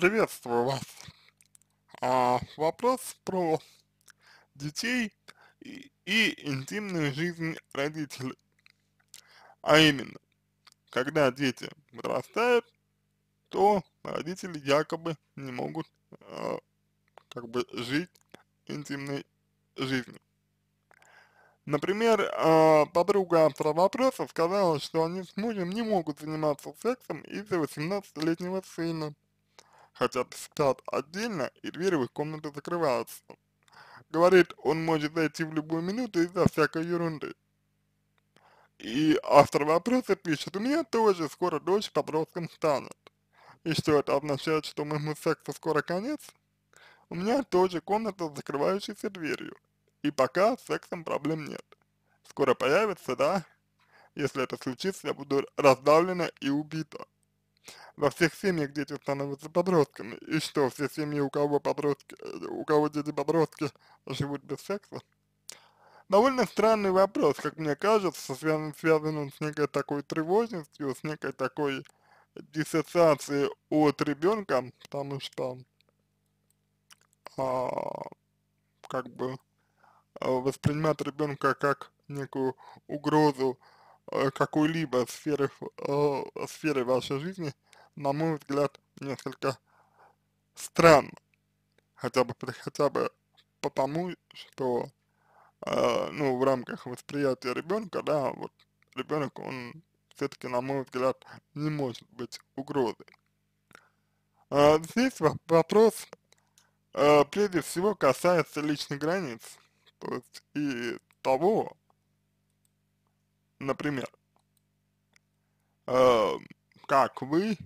Приветствую вас. А, вопрос про детей и, и интимную жизнь родителей. А именно, когда дети подрастают, то родители якобы не могут э, как бы жить интимной жизнью. Например, э, подруга про вопроса сказала, что они с мужем не могут заниматься сексом из-за 18-летнего сына хотя сидят отдельно и двери в их комнаты закрываются. Говорит, он может зайти в любую минуту из-за всякой ерунды. И автор вопроса пишет, у меня тоже скоро дочь подростком станет. И что это означает, что моему сексу скоро конец? У меня тоже комната с закрывающейся дверью. И пока с сексом проблем нет. Скоро появится, да? Если это случится, я буду раздавлена и убита во всех семьях дети становятся подростками. И что, все семьи, у кого подростки, у кого дети-подростки живут без секса? Довольно странный вопрос, как мне кажется, связан, связан он с некой такой тревожностью, с некой такой диссоциацией от ребенка, потому что а, как бы а, воспринимать ребенка как некую угрозу э, какой-либо сферы, э, сферы вашей жизни – на мой взгляд, несколько странно. Хотя бы, хотя бы потому, что, э, ну, в рамках восприятия ребенка, да, вот ребенок, он все-таки, на мой взгляд, не может быть угрозой. Э, здесь вопрос, э, прежде всего, касается личных границ, то есть и того, например, э, как вы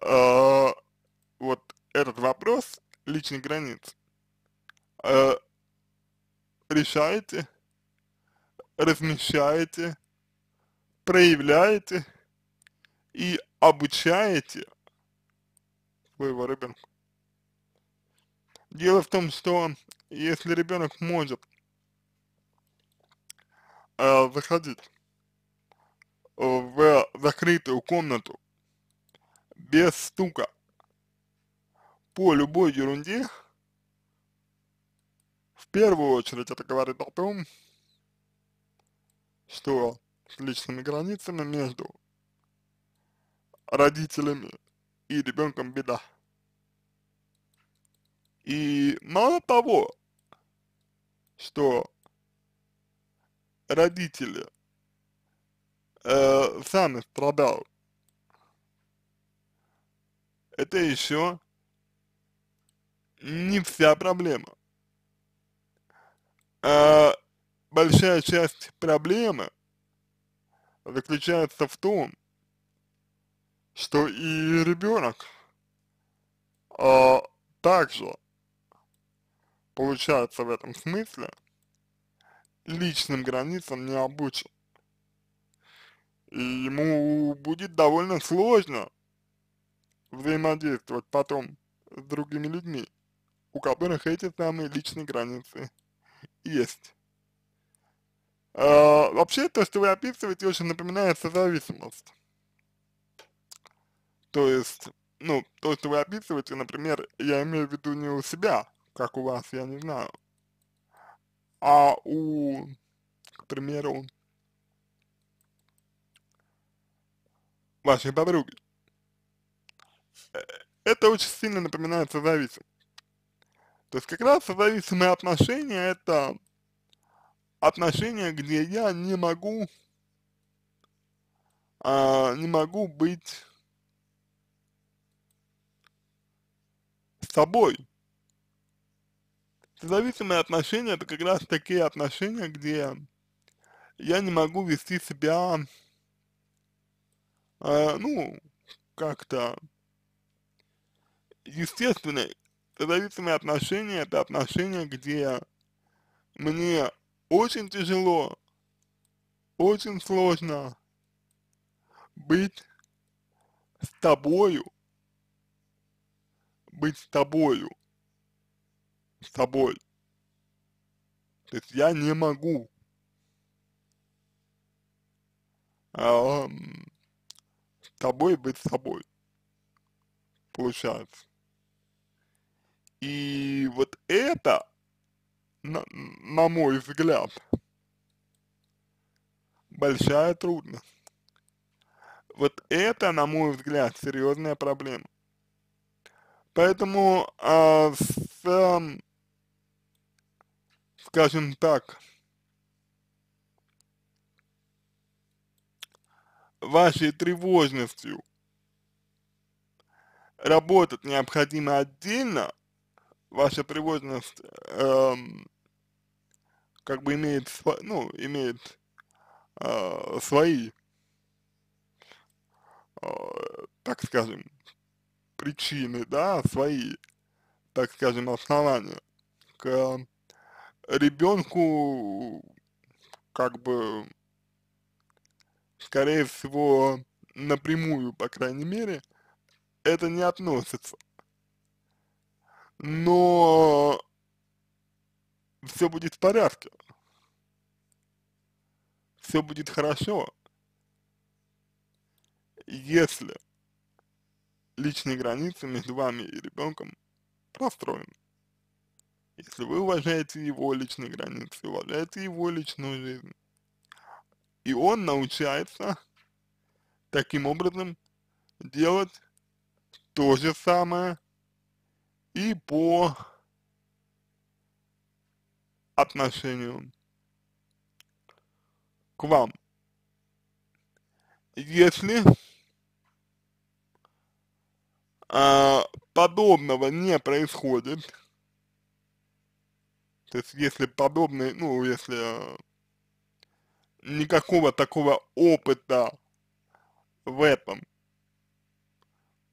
э, вот этот вопрос личных границ э, решаете, размещаете, проявляете и обучаете своего ребенка. Дело в том, что если ребенок может э, а, заходить в закрытую комнату без стука по любой ерунде, в первую очередь это говорит о том, что с личными границами между родителями и ребенком беда. И мало того, что родители э, сами страдают это еще не вся проблема. А большая часть проблемы заключается в том, что и ребенок а, также получается в этом смысле личным границам не обучен. И ему будет довольно сложно взаимодействовать потом с другими людьми, у которых эти самые личные границы есть. А, вообще, то, что вы описываете, очень напоминает созависимость. То есть, ну, то, что вы описываете, например, я имею в виду не у себя, как у вас, я не знаю, а у, к примеру, вашей подруги это очень сильно напоминает созависимость. То есть как раз созависимые отношения это отношения, где я не могу, а, не могу быть собой. Созависимые отношения это как раз такие отношения, где я не могу вести себя, э, ну, как-то естественно, созависимые отношения – это отношения, где мне очень тяжело, очень сложно быть с тобою, быть с тобою, с тобой. То есть я не могу а, с тобой быть с тобой, получается. И вот это, на, на мой взгляд, большая трудность. Вот это, на мой взгляд, серьезная проблема. Поэтому э, с, э, скажем так, вашей тревожностью работать необходимо отдельно, ваша приверженность эм, как бы имеет, ну, имеет э, свои, э, так скажем, причины, да, свои, так скажем, основания к ребенку, как бы, скорее всего, напрямую, по крайней мере, это не относится но все будет в порядке, все будет хорошо, если личные границы между вами и ребенком простроены. Если вы уважаете его личные границы, уважаете его личную жизнь, и он научается таким образом делать то же самое и по отношению к вам. Если а, подобного не происходит, то есть если подобный, ну, если а, никакого такого опыта в этом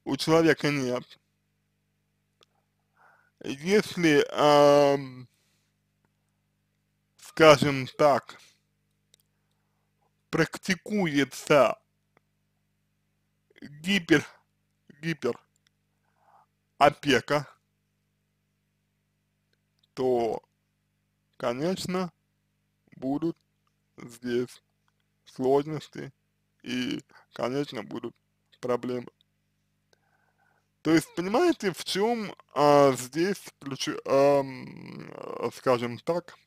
у человека нет, если, э, скажем так, практикуется гипер, гипер опека, то, конечно, будут здесь сложности и, конечно, будут проблемы. То есть, понимаете, в чем а, здесь, ключ, а, скажем так,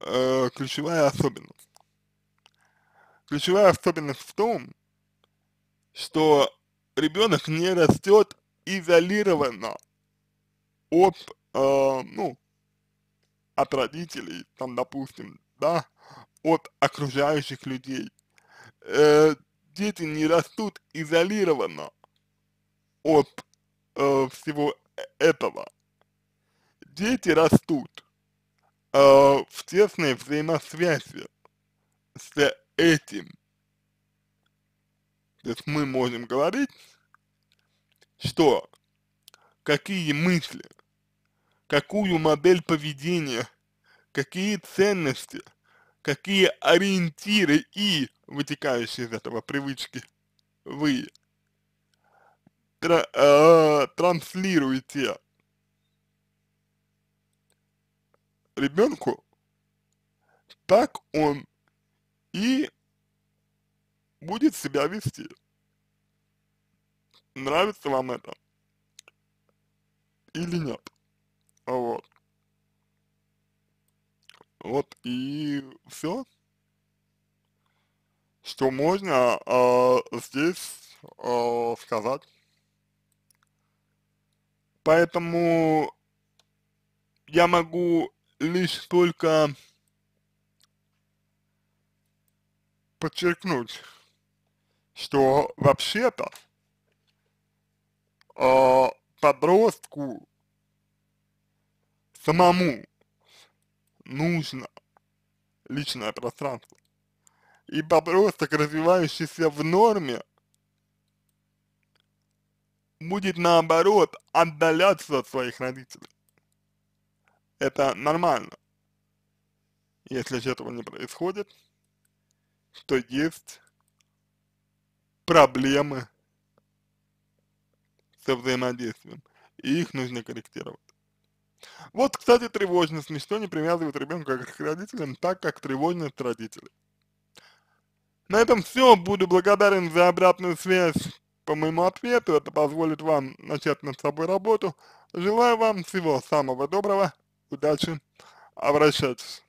э, ключевая особенность? Ключевая особенность в том, что ребенок не растет изолированно от, э, ну, от родителей, там, допустим, да, от окружающих людей. Э, дети не растут изолированно от э, всего э, этого. Дети растут э, в тесной взаимосвязи с этим. То есть мы можем говорить, что какие мысли, какую модель поведения, какие ценности – какие ориентиры и вытекающие из этого привычки вы тра э, транслируете ребенку, так он и будет себя вести. Нравится вам это или нет? Вот. Вот и все, что можно э, здесь э, сказать. Поэтому я могу лишь только подчеркнуть, что вообще-то э, подростку самому нужно личное пространство. И подросток, развивающийся в норме, будет наоборот отдаляться от своих родителей. Это нормально. Если же этого не происходит, то есть проблемы со взаимодействием, и их нужно корректировать. Вот, кстати, тревожность. Ничто не привязывает ребенка к родителям так, как тревожность родителей. На этом все. Буду благодарен за обратную связь по моему ответу. Это позволит вам начать над собой работу. Желаю вам всего самого доброго. Удачи. Обращайтесь.